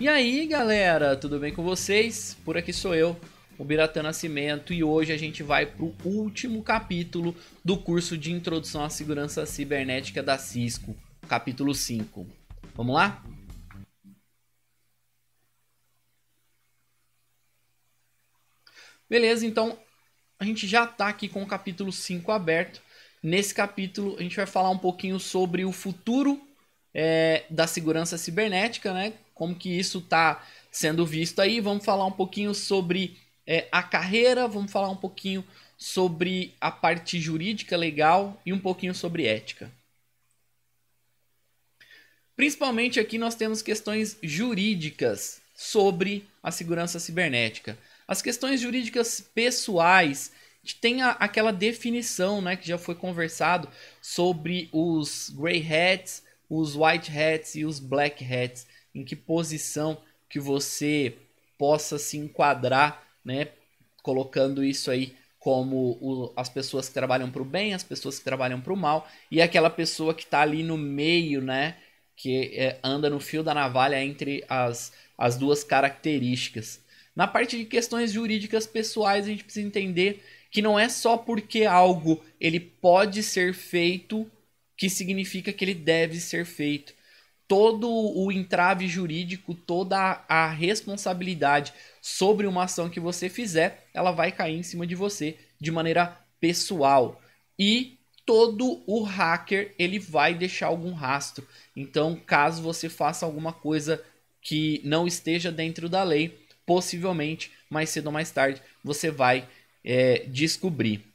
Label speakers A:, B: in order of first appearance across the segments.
A: E aí galera, tudo bem com vocês? Por aqui sou eu, o Biratã Nascimento, e hoje a gente vai para o último capítulo do curso de Introdução à Segurança Cibernética da Cisco, capítulo 5. Vamos lá? Beleza, então a gente já está aqui com o capítulo 5 aberto. Nesse capítulo a gente vai falar um pouquinho sobre o futuro é, da segurança cibernética, né? como que isso está sendo visto aí. Vamos falar um pouquinho sobre é, a carreira, vamos falar um pouquinho sobre a parte jurídica legal e um pouquinho sobre ética. Principalmente aqui nós temos questões jurídicas sobre a segurança cibernética. As questões jurídicas pessoais tem a, aquela definição, né, que já foi conversado sobre os gray hats, os white hats e os black hats em que posição que você possa se enquadrar, né? Colocando isso aí como o, as pessoas que trabalham para o bem, as pessoas que trabalham para o mal e aquela pessoa que está ali no meio, né? Que é, anda no fio da navalha entre as, as duas características. Na parte de questões jurídicas pessoais, a gente precisa entender que não é só porque algo ele pode ser feito que significa que ele deve ser feito todo o entrave jurídico, toda a responsabilidade sobre uma ação que você fizer, ela vai cair em cima de você de maneira pessoal. E todo o hacker, ele vai deixar algum rastro. Então, caso você faça alguma coisa que não esteja dentro da lei, possivelmente, mais cedo ou mais tarde, você vai é, descobrir.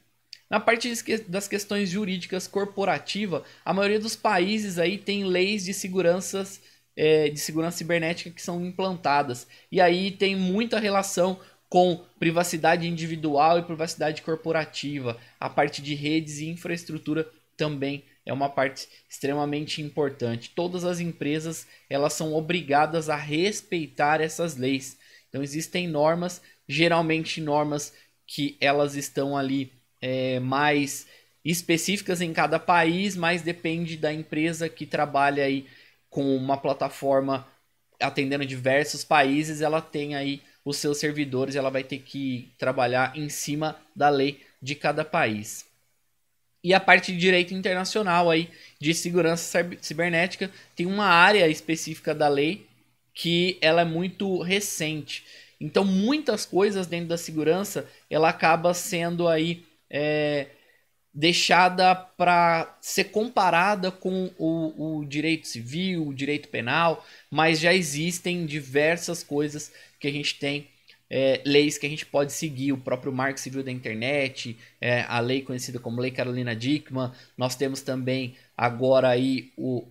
A: Na parte das questões jurídicas corporativa, a maioria dos países aí tem leis de seguranças é, de segurança cibernética que são implantadas. E aí tem muita relação com privacidade individual e privacidade corporativa. A parte de redes e infraestrutura também é uma parte extremamente importante. Todas as empresas elas são obrigadas a respeitar essas leis. Então existem normas, geralmente normas que elas estão ali é, mais específicas em cada país, mas depende da empresa que trabalha aí com uma plataforma atendendo diversos países, ela tem aí os seus servidores, ela vai ter que trabalhar em cima da lei de cada país. E a parte de direito internacional aí de segurança cibernética tem uma área específica da lei que ela é muito recente. Então muitas coisas dentro da segurança ela acaba sendo aí é, deixada para ser comparada com o, o direito civil, o direito penal, mas já existem diversas coisas que a gente tem é, leis que a gente pode seguir, o próprio Marco Civil da Internet, é, a lei conhecida como Lei Carolina Dickman, nós temos também agora aí o,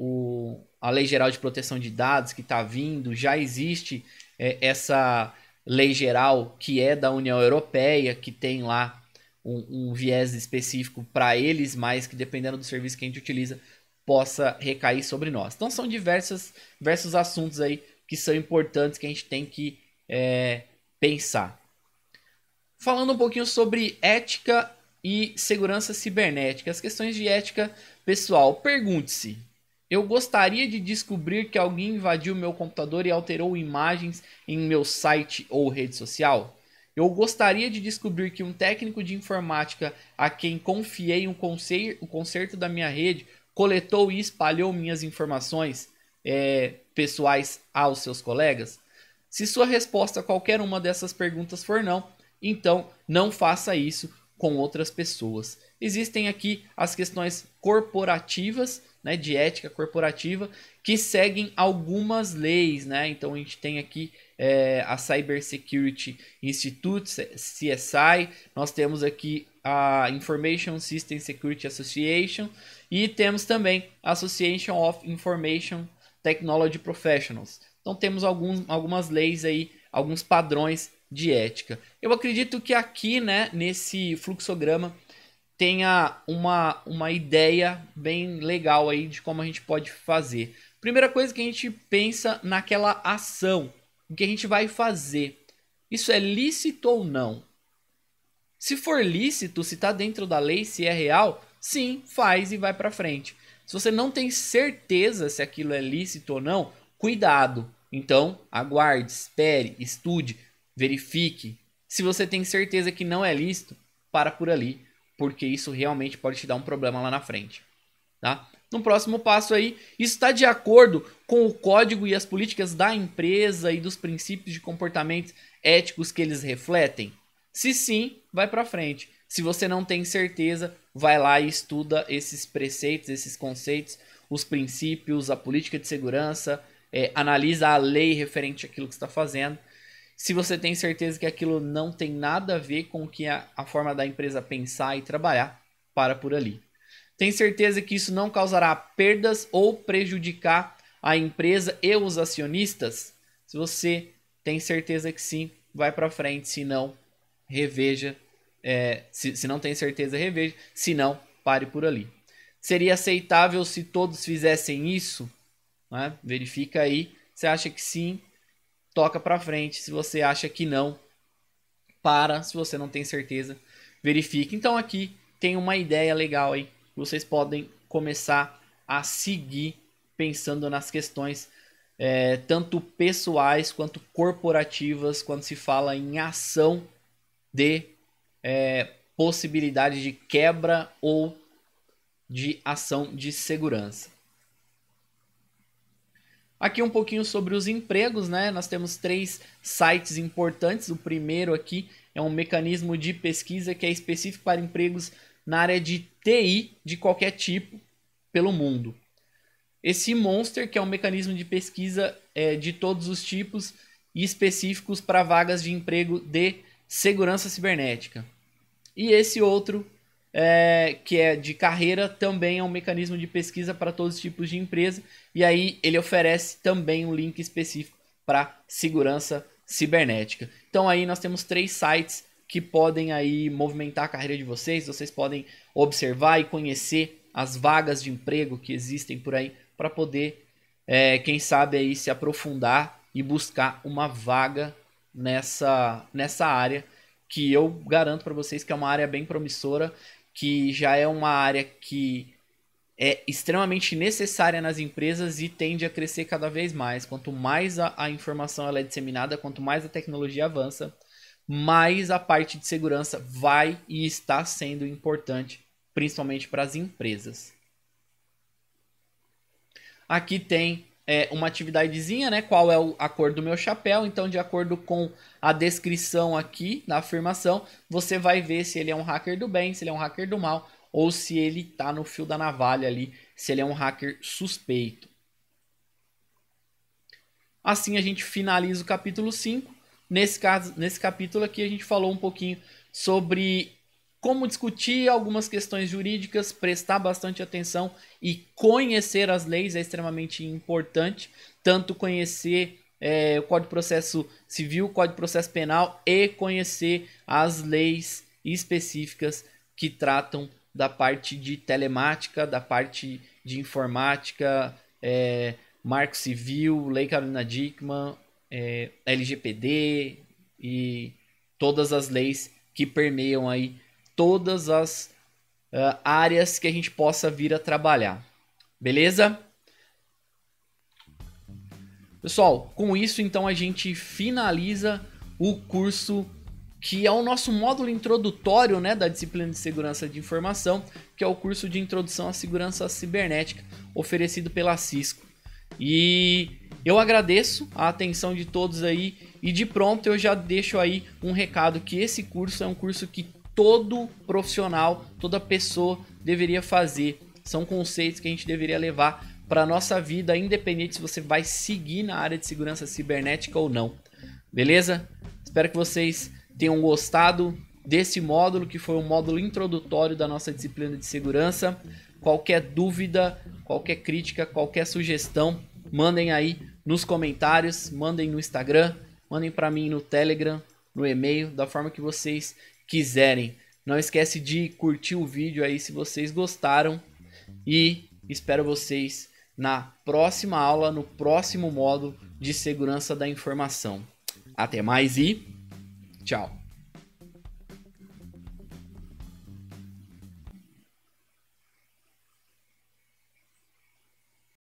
A: o a Lei Geral de Proteção de Dados que está vindo, já existe é, essa lei geral que é da União Europeia, que tem lá um, um viés específico para eles, mas que dependendo do serviço que a gente utiliza, possa recair sobre nós. Então são diversos diversos assuntos aí que são importantes que a gente tem que é, pensar. Falando um pouquinho sobre ética e segurança cibernética, as questões de ética pessoal. Pergunte-se: eu gostaria de descobrir que alguém invadiu meu computador e alterou imagens em meu site ou rede social? Eu gostaria de descobrir que um técnico de informática a quem confiei um o conserto da minha rede coletou e espalhou minhas informações é, pessoais aos seus colegas? Se sua resposta a qualquer uma dessas perguntas for não, então não faça isso com outras pessoas. Existem aqui as questões corporativas, né, de ética corporativa, que seguem algumas leis, né? Então a gente tem aqui é, a Cyber Security Institute, CSI, nós temos aqui a Information System Security Association e temos também a Association of Information Technology Professionals. Então temos alguns, algumas leis aí, alguns padrões de ética. Eu acredito que aqui, né, nesse fluxograma, tenha uma, uma ideia bem legal aí de como a gente pode fazer. Primeira coisa que a gente pensa naquela ação, o que a gente vai fazer. Isso é lícito ou não? Se for lícito, se está dentro da lei, se é real, sim, faz e vai para frente. Se você não tem certeza se aquilo é lícito ou não, cuidado. Então, aguarde, espere, estude, verifique. Se você tem certeza que não é lícito, para por ali, porque isso realmente pode te dar um problema lá na frente, tá? no próximo passo aí. Isso está de acordo com o código e as políticas da empresa e dos princípios de comportamento éticos que eles refletem? Se sim, vai para frente. Se você não tem certeza, vai lá e estuda esses preceitos, esses conceitos, os princípios, a política de segurança, é, analisa a lei referente àquilo que está fazendo. Se você tem certeza que aquilo não tem nada a ver com que a, a forma da empresa pensar e trabalhar, para por ali. Tem certeza que isso não causará perdas ou prejudicar a empresa e os acionistas? Se você tem certeza que sim, vai para frente. Se não, reveja. É, se, se não tem certeza, reveja. Se não, pare por ali. Seria aceitável se todos fizessem isso? Né? Verifica aí. Você acha que sim, toca para frente. Se você acha que não, para. Se você não tem certeza, verifique. Então aqui tem uma ideia legal aí vocês podem começar a seguir pensando nas questões é, tanto pessoais quanto corporativas quando se fala em ação de é, possibilidade de quebra ou de ação de segurança. Aqui um pouquinho sobre os empregos, né? Nós temos três sites importantes. O primeiro aqui é um mecanismo de pesquisa que é específico para empregos na área de TI de qualquer tipo pelo mundo. Esse Monster, que é um mecanismo de pesquisa é, de todos os tipos e específicos para vagas de emprego de segurança cibernética. E esse outro, é, que é de carreira, também é um mecanismo de pesquisa para todos os tipos de empresa. E aí ele oferece também um link específico para segurança cibernética. Então aí nós temos três sites que podem aí movimentar a carreira de vocês. Vocês podem observar e conhecer as vagas de emprego que existem por aí para poder, é, quem sabe aí se aprofundar e buscar uma vaga nessa nessa área que eu garanto para vocês que é uma área bem promissora, que já é uma área que é extremamente necessária nas empresas e tende a crescer cada vez mais. Quanto mais a, a informação ela é disseminada, quanto mais a tecnologia avança, mas a parte de segurança vai e está sendo importante, principalmente para as empresas. Aqui tem é, uma atividadezinha, né? Qual é a cor do meu chapéu? Então, de acordo com a descrição aqui na afirmação, você vai ver se ele é um hacker do bem, se ele é um hacker do mal, ou se ele está no fio da navalha ali, se ele é um hacker suspeito. Assim a gente finaliza o capítulo 5 Nesse caso, nesse capítulo aqui a gente falou um pouquinho sobre como discutir algumas questões jurídicas, prestar bastante atenção e conhecer as leis é extremamente importante, tanto conhecer é, o Código de Processo Civil, o Código de Processo Penal e conhecer as leis específicas que tratam da parte de telemática, da parte de informática, é, Marco Civil, Lei Carolina Dickman, é, LGPD e todas as leis que permeiam aí todas as uh, áreas que a gente possa vir a trabalhar. Beleza? Pessoal, com isso então a gente finaliza o curso que é o nosso módulo introdutório né, da disciplina de segurança de informação, que é o curso de introdução à segurança cibernética oferecido pela Cisco. E eu agradeço a atenção de todos aí e de pronto eu já deixo aí um recado que esse curso é um curso que todo profissional, toda pessoa deveria fazer. São conceitos que a gente deveria levar para nossa vida, independente se você vai seguir na área de segurança cibernética ou não. Beleza? Espero que vocês tenham gostado desse módulo, que foi um módulo introdutório da nossa disciplina de segurança. Qualquer dúvida, qualquer crítica, qualquer sugestão, mandem aí nos comentários, mandem no Instagram, mandem para mim no Telegram, no e-mail, da forma que vocês quiserem. Não esquece de curtir o vídeo aí se vocês gostaram e espero vocês na próxima aula, no próximo módulo de segurança da informação. Até mais e tchau.